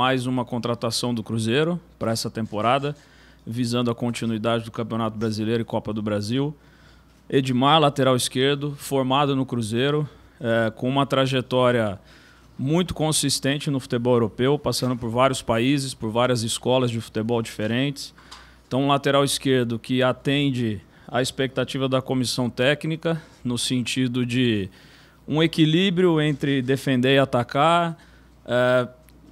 mais uma contratação do Cruzeiro para essa temporada, visando a continuidade do Campeonato Brasileiro e Copa do Brasil. Edmar, lateral esquerdo, formado no Cruzeiro, é, com uma trajetória muito consistente no futebol europeu, passando por vários países, por várias escolas de futebol diferentes. Então, um lateral esquerdo que atende à expectativa da comissão técnica, no sentido de um equilíbrio entre defender e atacar, é,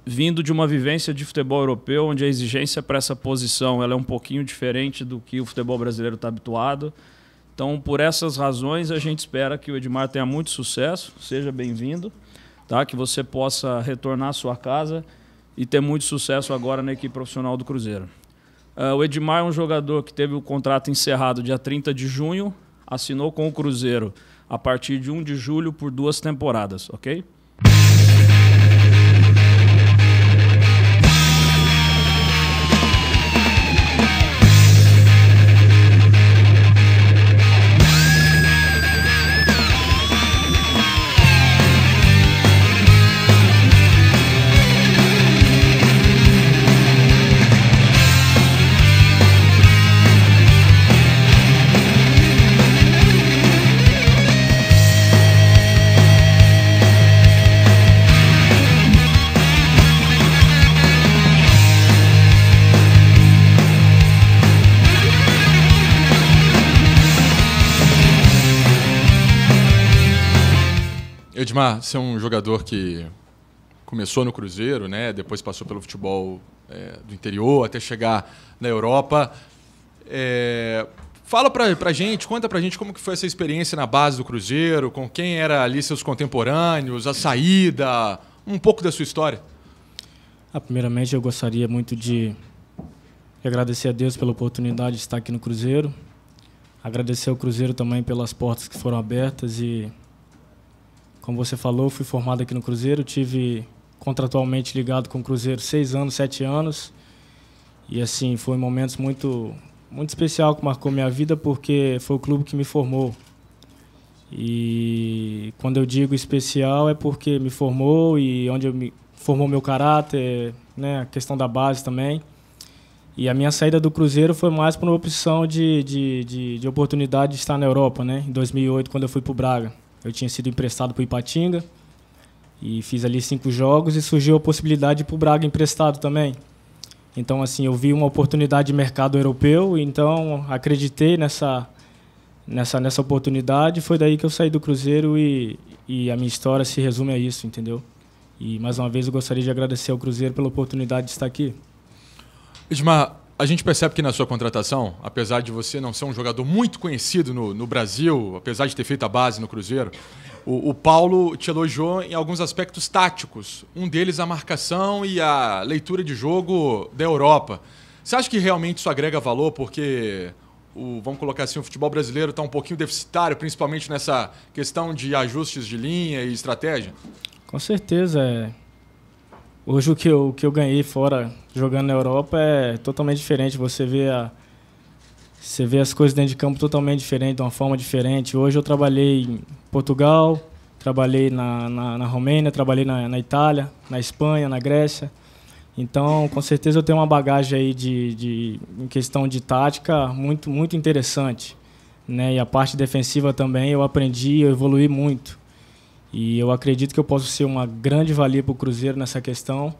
vindo de uma vivência de futebol europeu, onde a exigência para essa posição ela é um pouquinho diferente do que o futebol brasileiro está habituado. Então, por essas razões, a gente espera que o Edmar tenha muito sucesso, seja bem-vindo, tá? que você possa retornar à sua casa e ter muito sucesso agora na equipe profissional do Cruzeiro. Uh, o Edmar é um jogador que teve o contrato encerrado dia 30 de junho, assinou com o Cruzeiro a partir de 1 de julho por duas temporadas, ok? Edmar, você é um jogador que começou no Cruzeiro, né? Depois passou pelo futebol é, do interior até chegar na Europa. É, fala pra, pra gente, conta pra gente como que foi essa experiência na base do Cruzeiro, com quem era ali seus contemporâneos, a saída, um pouco da sua história. Ah, primeiramente, eu gostaria muito de agradecer a Deus pela oportunidade de estar aqui no Cruzeiro. Agradecer ao Cruzeiro também pelas portas que foram abertas e como você falou, fui formado aqui no Cruzeiro, tive contratualmente ligado com o Cruzeiro seis anos, sete anos. E assim, foi um momento muito, muito especial que marcou minha vida porque foi o clube que me formou. E quando eu digo especial é porque me formou e onde eu me formou meu caráter, né, a questão da base também. E a minha saída do Cruzeiro foi mais por uma opção de, de, de, de oportunidade de estar na Europa, né, em 2008, quando eu fui para o Braga. Eu tinha sido emprestado para o Ipatinga e fiz ali cinco jogos e surgiu a possibilidade para o Braga emprestado também. Então, assim, eu vi uma oportunidade de mercado europeu, então acreditei nessa, nessa, nessa oportunidade. Foi daí que eu saí do Cruzeiro e, e a minha história se resume a isso, entendeu? E mais uma vez eu gostaria de agradecer ao Cruzeiro pela oportunidade de estar aqui. Edmar, a gente percebe que na sua contratação, apesar de você não ser um jogador muito conhecido no, no Brasil, apesar de ter feito a base no Cruzeiro, o, o, Paulo te elogiou em alguns aspectos táticos. Um deles a marcação e a leitura de jogo da Europa. Você acha que realmente isso agrega valor? Porque o, vamos colocar assim, o futebol brasileiro está um pouquinho deficitário, principalmente nessa questão de ajustes de linha e estratégia? Com certeza. É Hoje o que eu, que eu ganhei fora jogando na Europa é totalmente diferente. Você vê, a, você vê as coisas dentro de campo totalmente diferente, de uma forma diferente. Hoje eu trabalhei em Portugal, trabalhei na, na, na Romênia, trabalhei na, na, Itália, na Espanha, na Grécia. Então, com certeza eu tenho uma bagagem aí de, de em questão de tática muito muito interessante, né? E a parte defensiva também eu aprendi, eu evolui muito. E eu acredito que eu posso ser uma grande valia para o Cruzeiro nessa questão.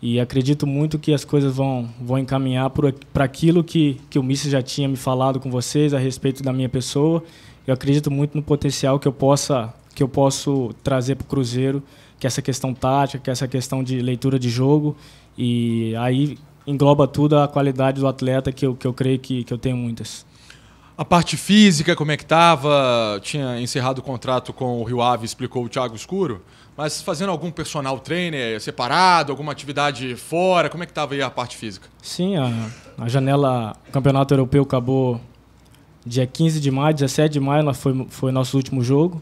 E acredito muito que as coisas vão, vão encaminhar para aquilo que, que o Mício já tinha me falado com vocês a respeito da minha pessoa. Eu acredito muito no potencial que eu possa que eu posso trazer para o Cruzeiro, que essa questão tática, que essa questão de leitura de jogo. E aí engloba tudo a qualidade do atleta, que eu, que eu creio que, que eu tenho muitas. A parte física, como é que estava? Tinha encerrado o contrato com o Rio Ave, explicou o Thiago Escuro. Mas fazendo algum personal trainer é, separado, alguma atividade fora, como é que estava aí a parte física? Sim, a, a janela o Campeonato Europeu acabou dia 15 de maio, 17 de maio foi, foi nosso último jogo.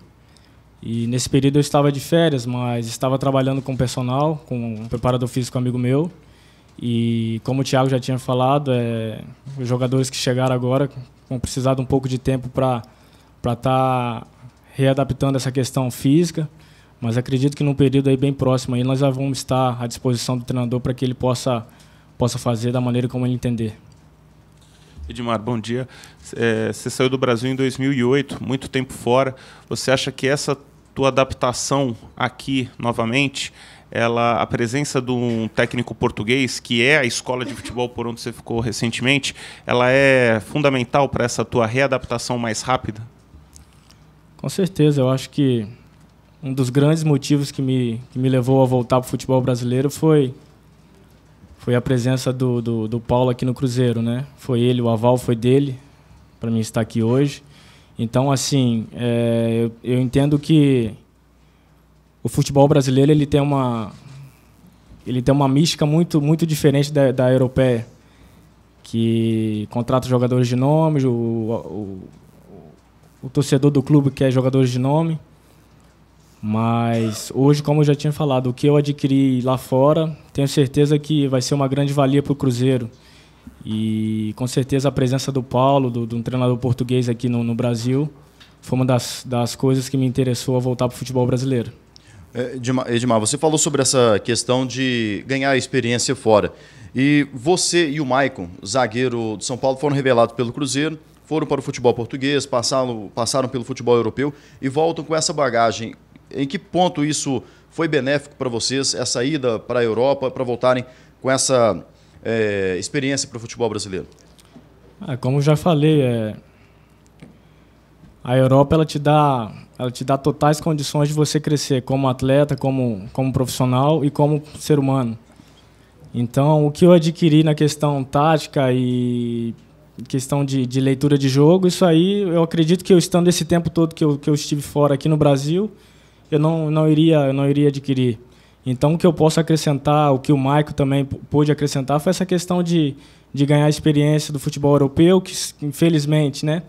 E nesse período eu estava de férias, mas estava trabalhando com personal, com um preparador físico amigo meu. E como o Thiago já tinha falado, é, os jogadores que chegaram agora vão precisar de um pouco de tempo para estar tá readaptando essa questão física. Mas acredito que num período aí bem próximo aí nós já vamos estar à disposição do treinador para que ele possa, possa fazer da maneira como ele entender. Edmar, bom dia. É, você saiu do Brasil em 2008, muito tempo fora. Você acha que essa tua adaptação aqui novamente ela a presença de um técnico português, que é a escola de futebol por onde você ficou recentemente, ela é fundamental para essa tua readaptação mais rápida? Com certeza, eu acho que um dos grandes motivos que me, que me levou a voltar para o futebol brasileiro foi, foi a presença do, do, do Paulo aqui no Cruzeiro, né? Foi ele, o aval foi dele, para mim estar aqui hoje. Então, assim, é, eu, eu entendo que o futebol brasileiro ele tem uma ele tem uma mística muito muito diferente da, da europeia que contrata jogadores de nome, o, o, o, torcedor do clube quer jogadores de nome. Mas hoje, como eu já tinha falado, o que eu adquiri lá fora, tenho certeza que vai ser uma grande valia para o Cruzeiro. E com certeza a presença do Paulo, do, do um treinador português aqui no, no Brasil, foi uma das, das coisas que me interessou a voltar para o futebol brasileiro. É, Edmar, você falou sobre essa questão de ganhar experiência fora. E você e o Maicon, zagueiro de São Paulo, foram revelados pelo Cruzeiro, foram para o futebol português, passaram, passaram pelo futebol europeu e voltam com essa bagagem. Em que ponto isso foi benéfico para vocês, essa ida para a Europa, para voltarem com essa é, experiência para o futebol brasileiro? Ah, como já falei, é... a Europa ela te dá ela te dá totais condições de você crescer como atleta, como, como profissional e como ser humano. Então, o que eu adquiri na questão tática e questão de, de leitura de jogo, isso aí eu acredito que eu estando esse tempo todo que eu, que eu estive fora aqui no Brasil, eu não, não, iria, não iria adquirir. Então, o que eu posso acrescentar, o que o Maico também pôde acrescentar, foi essa questão de, de ganhar experiência do futebol europeu, que infelizmente, né?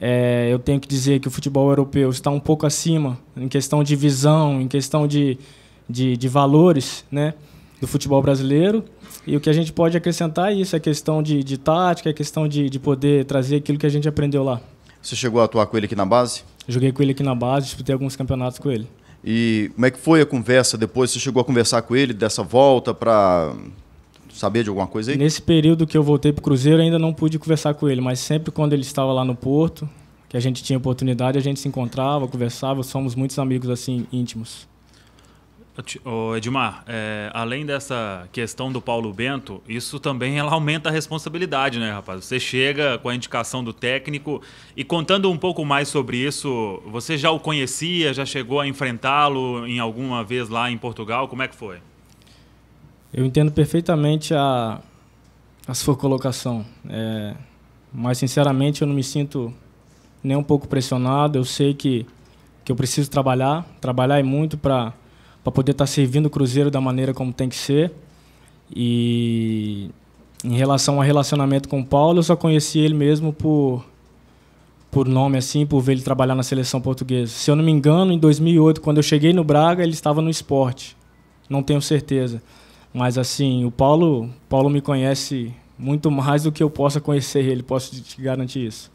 É, eu tenho que dizer que o futebol europeu está um pouco acima em questão de visão, em questão de, de, de valores né, do futebol brasileiro. E o que a gente pode acrescentar é isso: é questão de, de tática, é questão de, de poder trazer aquilo que a gente aprendeu lá. Você chegou a atuar com ele aqui na base? Joguei com ele aqui na base, disputei alguns campeonatos com ele. E como é que foi a conversa depois? Você chegou a conversar com ele dessa volta para Sabia de alguma coisa aí? Nesse período que eu voltei para o Cruzeiro, ainda não pude conversar com ele, mas sempre quando ele estava lá no Porto, que a gente tinha oportunidade, a gente se encontrava, conversava, somos muitos amigos assim íntimos. Ô Edmar, é, além dessa questão do Paulo Bento, isso também ela aumenta a responsabilidade, né, rapaz? Você chega com a indicação do técnico e contando um pouco mais sobre isso, você já o conhecia, já chegou a enfrentá-lo em alguma vez lá em Portugal? Como é que foi? Eu entendo perfeitamente a, a sua colocação, é, mas sinceramente eu não me sinto nem um pouco pressionado. Eu sei que, que eu preciso trabalhar, trabalhar e muito para poder estar tá servindo o Cruzeiro da maneira como tem que ser. E em relação ao relacionamento com o Paulo, eu só conheci ele mesmo por, por nome, assim, por ver ele trabalhar na seleção portuguesa. Se eu não me engano, em 2008, quando eu cheguei no Braga, ele estava no esporte. Não tenho certeza. Mas assim, o Paulo, Paulo me conhece muito mais do que eu possa conhecer ele, posso te garantir isso.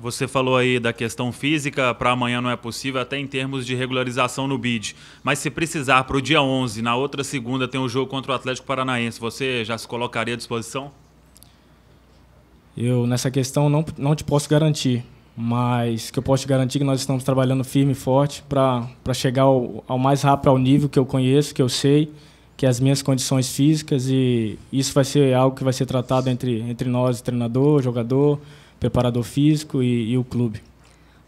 Você falou aí da questão física, para amanhã não é possível, até em termos de regularização no bid. Mas se precisar para o dia 11, na outra segunda tem um jogo contra o Atlético Paranaense, você já se colocaria à disposição? Eu, nessa questão, não, não te posso garantir, mas que eu posso te garantir que nós estamos trabalhando firme e forte para chegar ao, ao mais rápido ao nível que eu conheço, que eu sei, que as minhas condições físicas e isso vai ser algo que vai ser tratado entre, entre nós, treinador, jogador, preparador físico e, e o clube.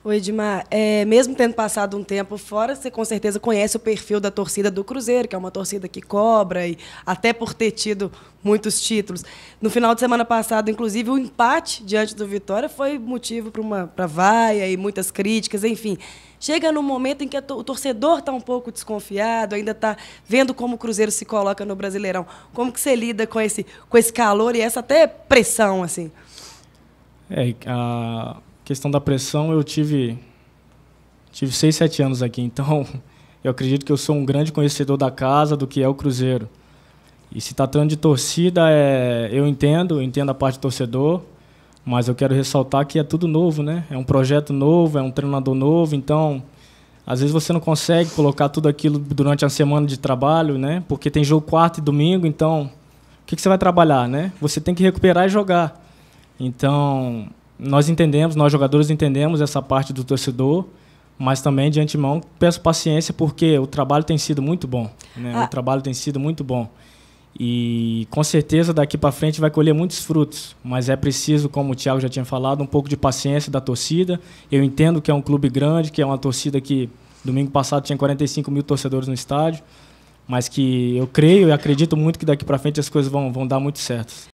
O Edmar, é, mesmo tendo passado um tempo fora, você com certeza conhece o perfil da torcida do Cruzeiro, que é uma torcida que cobra, e até por ter tido muitos títulos. No final de semana passado, inclusive, o empate diante do Vitória foi motivo para vaia e muitas críticas, enfim. Chega num momento em que o torcedor está um pouco desconfiado, ainda está vendo como o Cruzeiro se coloca no Brasileirão. Como que você lida com esse, com esse calor e essa até pressão, assim? É, a questão da pressão, eu tive tive 6, 7 anos aqui, então eu acredito que eu sou um grande conhecedor da casa, do que é o Cruzeiro. E se tratando de torcida, é, eu entendo, eu entendo a parte torcedor, mas eu quero ressaltar que é tudo novo, né? É um projeto novo, é um treinador novo, então às vezes você não consegue colocar tudo aquilo durante a semana de trabalho, né? Porque tem jogo quarta e domingo, então o que, que você vai trabalhar, né? Você tem que recuperar e jogar. Então, nós entendemos, nós jogadores entendemos essa parte do torcedor, mas também de antemão peço paciência porque o trabalho tem sido muito bom, né? ah. O trabalho tem sido muito bom. E com certeza daqui para frente vai colher muitos frutos, mas é preciso, como o Thiago já tinha falado, um pouco de paciência da torcida. Eu entendo que é um clube grande, que é uma torcida que domingo passado tinha 45 mil torcedores no estádio, mas que eu creio e acredito muito que daqui para frente as coisas vão, vão dar muito certo.